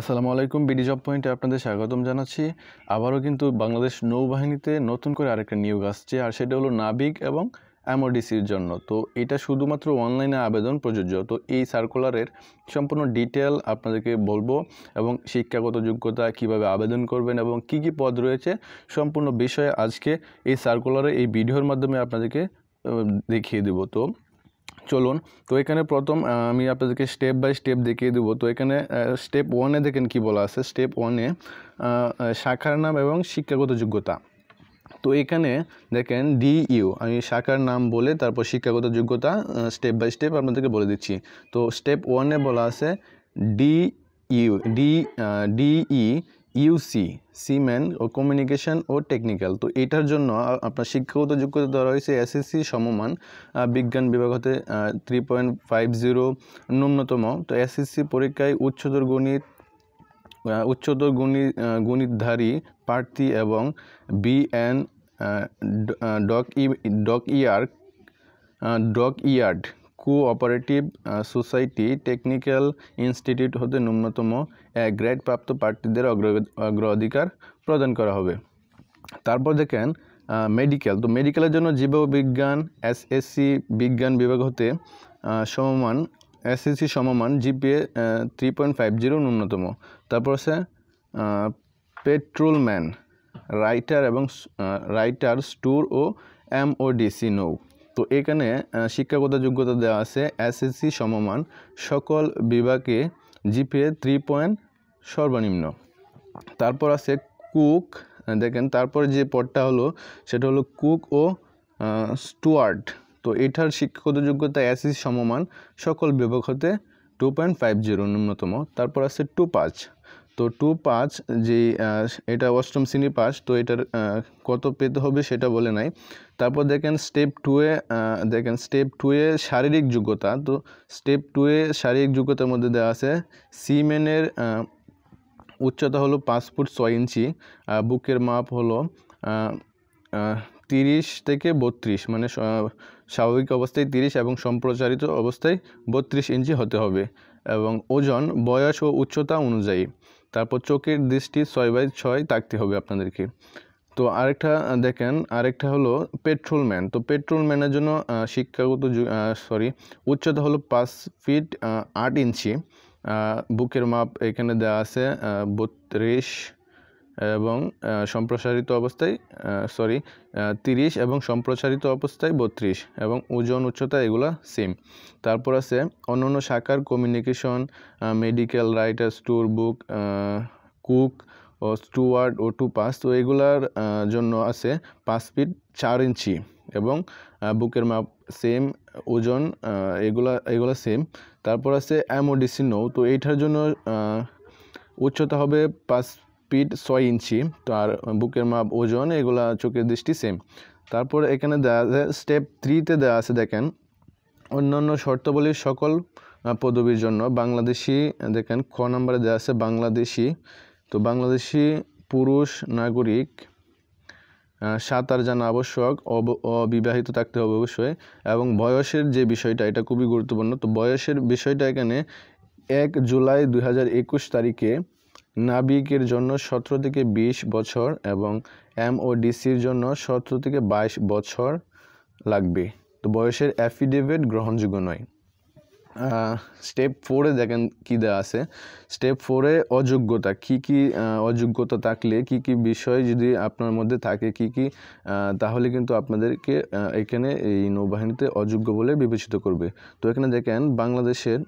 আসসালামু আলাইকুম BD job পয়েন্টে আপনাদের স্বাগতম জানাচ্ছি আবারও কিন্তু বাংলাদেশ নৌবাহিনীতে নতুন করে আরেকটা নিয়োগ আসছে আর সেটা হলো নাবিক এবং এমওডিসির জন্য তো এটা শুধুমাত্র অনলাইনে আবেদন প্রযোজ্য তো এই সার্কুলারের সম্পূর্ণ ডিটেল আপনাদেরকে বলবো এবং শিক্ষাগত যোগ্যতা কিভাবে আবেদন করবেন এবং কি কি পদ রয়েছে সম্পূর্ণ বিষয়ে আজকে এই সার্কুলারে এই ভিডিওর মাধ্যমে আপনাদেরকে দেখিয়ে দেবো তো চলুন তো এখানে প্রথম আমি আপনাদেরকে স্টেপ বাই স্টেপ দেখিয়ে দেবো তো এখানে স্টেপ ওয়ানে দেখেন কি বলা আছে স্টেপ ওয়ানে শাখার নাম এবং শিক্ষাগত যোগ্যতা তো এখানে দেখেন ডিইউ e আমি শাখার নাম বলে তারপর শিক্ষাগত যোগ্যতা স্টেপ বাই স্টেপ আপনাদেরকে বলে দিচ্ছি তো স্টেপ ওয়ানে বলা আছে D U D DE UC seaman ও কমিউনিকেশন ও টেকনিক্যাল তো এটার জন্য আপনার শিক্ষাগত যোগ্যতা ধরা হয়েছে এসএসসি সমমান বিজ্ঞান বিভাগ হতে থ্রি পয়েন্ট ফাইভ জিরো ন্যূনতম তো এসএসসি পরীক্ষায় উচ্চতর গণিত উচ্চতর গণিত গণিতধারী প্রার্থী এবং বিএন ডক ই dockyard dockyard cooperative society technical institute হতে ন্যূনতম এক গ্রেড প্রাপ্ত প্রার্থীদের অগ্রাধিকার প্রদান করা হবে তারপর দেখেন মেডিকেল তো মেডিকেলের জন্য জীববিজ্ঞান এসএসসি বিজ্ঞান বিভাগ হতে সমমান এসএসসি সমমান GPA three point five zero ন্যূনতম তারপর আছে পেট্রোলম্যান রাইটার এবং রাইটার স্টোর ও এমওডিসি নৌ তো এখানে শিক্ষাগত যোগ্যতা দেওয়া আছে এসএসসি সমমান সকল বিভাগে জিপিএ থ্রি পয়েন্ট সর্বনিম্ন তারপর আছে কুক দেখেন তারপর যে পদটা হলো সেটা হলো কুক ও স্টুয়ার্ড তো এটার শিক্ষাগত যোগ্যতা এসএসসি সমমান সকল বিভাগ হতে টু পয়েন্ট ফাইভ জিরো ন্যূনতম তারপর আছে টু পাঁচ তো টু পাঁচ যে এটা অষ্টম শ্রেণী পাস তো এটার কত পেতে হবে সেটা বলে নাই তারপর দেখেন স্টেপ টুয়ে দেখেন স্টেপ টুয়ে শারীরিক যোগ্যতা তো স্টেপ টুয়ে শারীরিক যোগ্যতার মধ্যে দেওয়া আছে সিমেনের উচ্চতা হলো পাঁচ ফুট ছয় ইঞ্চি বুকের মাপ হলো তিরিশ থেকে বত্রিশ মানে স্বাভাবিক অবস্থায় তিরিশ এবং সম্প্রচারিত অবস্থায় বত্রিশ ইঞ্চি হতে হবে এবং ওজন বয়স ও উচ্চতা অনুযায়ী তারপর চোখের দৃষ্টি ছয় বাই ছয় থাকতে হবে আপনাদেরকে তো আরেকটা দেখেন আরেকটা হলো পেট্রোলম্যান তো পেট্রোলম্যানের জন্য শিক্ষাগত সরি উচ্চতা হলো পাঁচ ফিট আট ইঞ্চি বুকের মাপ এখানে দেওয়া আছে বত্রিশ এবং সম্প্রসারিত অবস্থায় সরি তিরিশ এবং সম্প্রসারিত অবস্থায় বত্রিশ এবং ওজন উচ্চতা এগুলা সেম তারপর আছে অন্য অন্য শাখার কমিউনিকেশন মেডিকেল রাইটার স্টোর বুক কুক ও স্টুয়ার্ড ও টু পাস তো এগুলার জন্য আছে পাঁচ ফিট চার ইঞ্চি এবং বুকের মাপ সেম ওজন এগুলা এগুলা সেম তারপর আছে অ্যামোডিসি নো তো এইটার জন্য উচ্চতা হবে পাঁচ পিঠ ছয় ইঞ্চি তো আর বুকের মাপ ওজন এগুলা চোখের দৃষ্টি সেম তারপর এখানে দেওয়া স্টেপ থ্রিতে দেওয়া আছে দেখেন অন্যান্য শর্তাবলী সকল পদবীর জন্য বাংলাদেশি দেখেন খ নম্বরে দেওয়া আছে বাংলাদেশি তো বাংলাদেশি পুরুষ নাগরিক সাঁতার জানা আবশ্যক অবিবাহিত থাকতে হবে অবশ্যই এবং বয়সের যে বিষয়টা এটা খুবই গুরুত্বপূর্ণ তো বয়সের বিষয়টা এখানে এক জুলাই দুই তারিখে নাবিকের জন্য সতেরো থেকে ২০ বছর এবং এমওডিসির জন্য সতেরো থেকে ২২ বছর লাগবে তো বয়সের অ্যাফিডেভিট গ্রহণযোগ্য নয় স্টেপ ফোরে দেখেন কী দেওয়া আছে স্টেপ ফোরে অযোগ্যতা কি কি অযোগ্যতা থাকলে কি কি বিষয় যদি আপনার মধ্যে থাকে কি কি তাহলে কিন্তু আপনাদেরকে এখানে এই নৌবাহিনীতে অযোগ্য বলে বিবেচিত করবে তো এখানে দেখেন বাংলাদেশের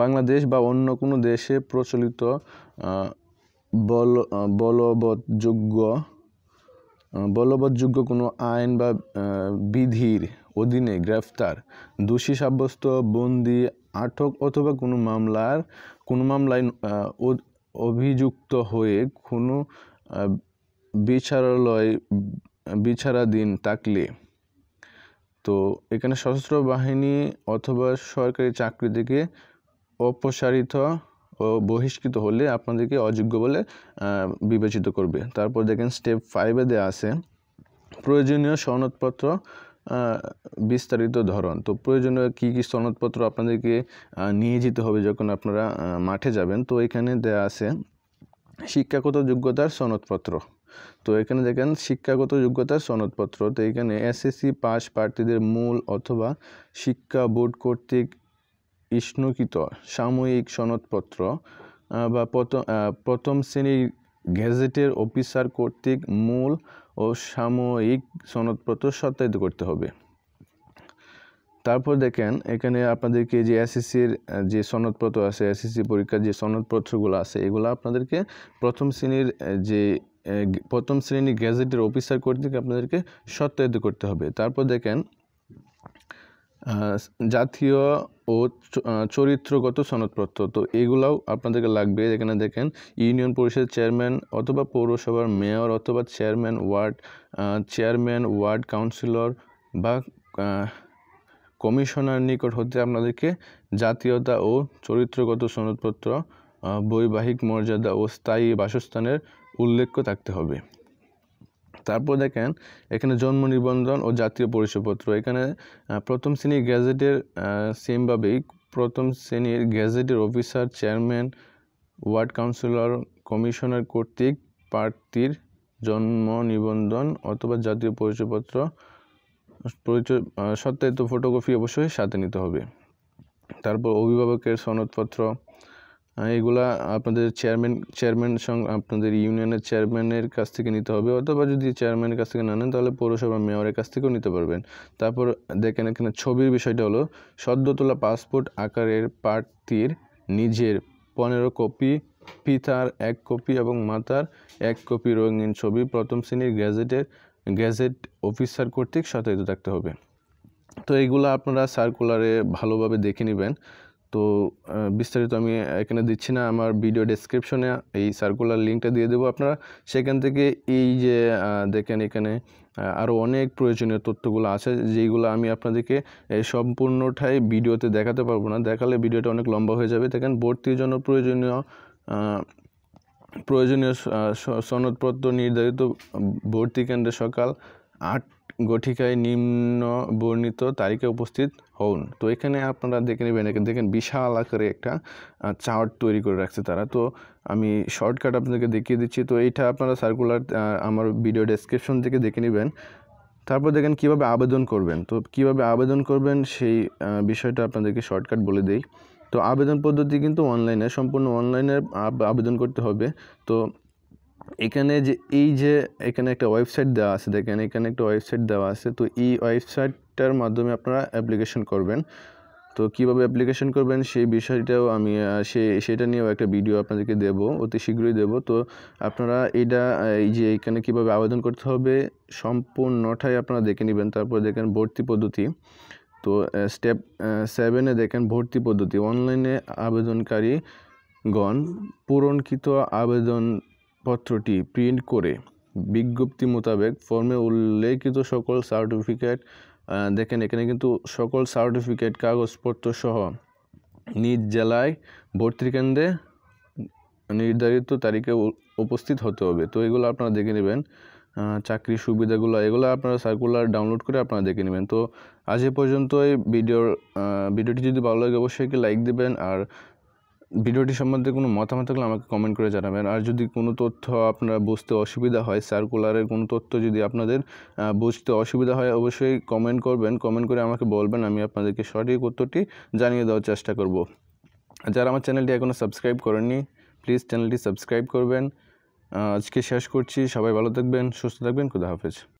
বাংলাদেশ বা অন্য কোনো দেশে প্রচলিত বল বলবৎযোগ্য বলবৎযোগ্য কোনো আইন বা বিধির অধীনে গ্রেফতার দোষী সাব্যস্ত বন্দি আটক অথবা কোনো মামলার কোনো মামলায় অভিযুক্ত হয়ে কোনো বিচারালয় বিচারাধীন থাকলে তো এখানে সশস্ত্র বাহিনী অথবা সরকারি চাকরি থেকে অপসারিত বহিষ্কৃত হলে আপনাদেরকে অযোগ্য বলে বিবেচিত করবে তারপর দেখেন স্টেপ ফাইভে দেওয়া আছে প্রয়োজনীয় সনদপত্র বিস্তারিত ধরন তো প্রয়োজনীয় কী কী সনদপত্র আপনাদেরকে নিয়ে যেতে হবে যখন আপনারা মাঠে যাবেন তো এখানে দেয়া আছে শিক্ষাগত যোগ্যতার সনদপত্র তো এখানে দেখেন শিক্ষাগত যোগ্যতার সনদপত্র তো এখানে এসএসসি পাস প্রার্থীদের মূল অথবা শিক্ষা বোর্ড কর্তৃক ইস্যুকৃত সাময়িক সনদপত্র বা প্রথম শ্রেণীর গ্যাজেটের অফিসার কর্তৃক মূল ও সাময়িক সনদপত্র সত্যায়িত করতে হবে তারপর দেখেন এখানে আপনাদেরকে যে এসএসসির যে সনদপত্র আছে এসএসসি পরীক্ষার যে সনদপত্রগুলো আছে এগুলো আপনাদেরকে প্রথম শ্রেণীর যে প্রথম শ্রেণীর গ্যাজেটের অফিসার কর্তৃক আপনাদেরকে সত্যায়িত করতে হবে তারপর দেখেন জাতীয় ও চরিত্রগত সনদপত্র তো এগুলাও আপনাদেরকে লাগবে এখানে দেখেন ইউনিয়ন পরিষদের চেয়ারম্যান অথবা পৌরসভার মেয়র অথবা chairman ward chairman ward councillor বা কমিশনার নিকট হতে আপনাদেরকে জাতীয়তা ও চরিত্রগত সনদপত্র বৈবাহিক মর্যাদা ও স্থায়ী বাসস্থানের উল্লেখ্য থাকতে হবে তারপর দেখেন এখানে জন্ম নিবন্ধন ও জাতীয় পরিচয়পত্র এখানে প্রথম শ্রেণীর গ্যাজেটের সেমভাবেই প্রথম শ্রেণীর গ্যাজেটের officer chairman ward councillor commissioner কর্তৃক প্রার্থীর জন্ম নিবন্ধন অথবা জাতীয় পরিচয়পত্র পরিচয় সত্যায়িত ফটোকপি অবশ্যই সাথে নিতে হবে তারপর অভিভাবকের সনদপত্র এগুলা আপনাদের চেয়ারম্যান চেয়ারম্যান সং আপনাদের ইউনিয়নের চেয়ারম্যানের কাছ থেকে নিতে হবে অথবা যদি চেয়ারম্যানের কাছ থেকে না নেন তাহলে পৌরসভা মেয়রের কাছ থেকেও নিতে পারবেন তারপর দেখেন এখানে ছবির বিষয়টা হলো সদ্য তোলা পাসপোর্ট আকারের প্রার্থীর নিজের পনেরো কপি পিতার এক কপি এবং মাতার এক কপি রঙিন ছবি প্রথম শ্রেণীর গ্যাজেটের গ্যাজেট অফিসার কর্তৃক সতর্ক থাকতে হবে তো এইগুলো আপনারা সার্কুলারে ভালোভাবে দেখে নেবেন তো বিস্তারিত আমি এখানে দিচ্ছি না আমার ভিডিও ডেসক্রিপশনে এই সার্কুলার লিঙ্কটা দিয়ে দেবো আপনারা সেখান থেকে এই যে দেখেন এখানে আরও অনেক প্রয়োজনীয় তথ্যগুলো আছে যেইগুলো আমি আপনাদেরকে সম্পূর্ণটাই ভিডিওতে দেখাতে পারবো না দেখালে ভিডিওটা অনেক লম্বা হয়ে যাবে দেখেন ভর্তির জন্য প্রয়োজনীয় প্রয়োজনীয় সনদপত্র নির্ধারিত ভর্তি কেন্দ্রে সকাল আট গঠিকায় নিম্ন বর্ণিত তারিখে উপস্থিত হন তো এখানে আপনারা দেখে নেবেন এখানে দেখেন বিশাল আকারে একটা চার্ট তৈরি করে রাখছে তারা তো আমি শর্টকাট আপনাদেরকে দেখিয়ে দিচ্ছি তো এইটা আপনারা সার্কুলার আমার ভিডিও ডেসক্রিপশন থেকে দেখে নেবেন তারপর দেখেন কিভাবে আবেদন করবেন তো কিভাবে আবেদন করবেন সেই বিষয়টা আপনাদেরকে শর্টকাট বলে দেই তো আবেদন পদ্ধতি কিন্তু অনলাইনে সম্পূর্ণ অনলাইনে আবেদন করতে হবে তো এখানে যে এই যে এখানে একটা ওয়েবসাইট দেওয়া আছে দেখেন এখানে একটা ওয়েবসাইট দেওয়া আছে তো এই ওয়েবসাইটটার মাধ্যমে আপনারা অ্যাপ্লিকেশন করবেন তো কিভাবে অ্যাপ্লিকেশন করবেন সেই বিষয়টাও আমি সে সেটা নিয়েও একটা ভিডিও আপনাদেরকে দেব অতি শীঘ্রই দেব তো আপনারা এটা এই যে এখানে কিভাবে আবেদন করতে হবে সম্পূর্ণটাই আপনারা দেখে নেবেন তারপর দেখেন ভর্তি পদ্ধতি তো স্টেপ সেভেনে দেখেন ভর্তি পদ্ধতি অনলাইনে আবেদনকারীগণ পূরণকৃত আবেদন পত্রটি প্রিন্ট করে বিজ্ঞপ্তি মোতাবেক ফর্মে উল্লেখিত সকল সার্টিফিকেট দেখেন এখানে কিন্তু সকল সার্টিফিকেট কাগজপত্র সহ নিজ জেলায় ভর্তি কেন্দ্রে নির্ধারিত তারিখে উপস্থিত হতে হবে তো এগুলো আপনারা দেখে নেবেন চাকরির সুবিধাগুলো এগুলো আপনারা সার্কুলার ডাউনলোড করে আপনারা দেখে নেবেন তো আজ এ পর্যন্ত এই ভিডিওর ভিডিওটি যদি ভালো লাগে অবশ্যই লাইক দেবেন আর ভিডিওটি সম্বন্ধে কোনো মতামত থাকলে আমাকে কমেন্ট করে জানাবেন আর যদি কোনো তথ্য আপনার বুঝতে অসুবিধা হয় সার্কুলারের কোনো তথ্য যদি আপনাদের বুঝতে অসুবিধা হয় অবশ্যই কমেন্ট করবেন কমেন্ট করে আমাকে বলবেন আমি আপনাদেরকে সঠিক উত্তরটি জানিয়ে দেওয়ার চেষ্টা করব যারা আমার চ্যানেলটি এখনও সাবস্ক্রাইব করেননি প্লিজ চ্যানেলটি সাবস্ক্রাইব করবেন আজকে শেষ করছি সবাই ভালো থাকবেন সুস্থ থাকবেন খুদা হাফেজ